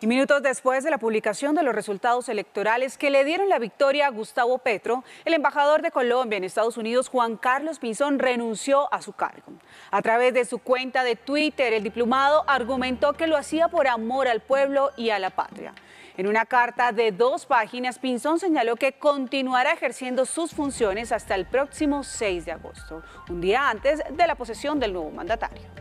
Y minutos después de la publicación de los resultados electorales que le dieron la victoria a Gustavo Petro, el embajador de Colombia en Estados Unidos, Juan Carlos Pinzón, renunció a su cargo. A través de su cuenta de Twitter, el diplomado argumentó que lo hacía por amor al pueblo y a la patria. En una carta de dos páginas, Pinzón señaló que continuará ejerciendo sus funciones hasta el próximo 6 de agosto, un día antes de la posesión del nuevo mandatario.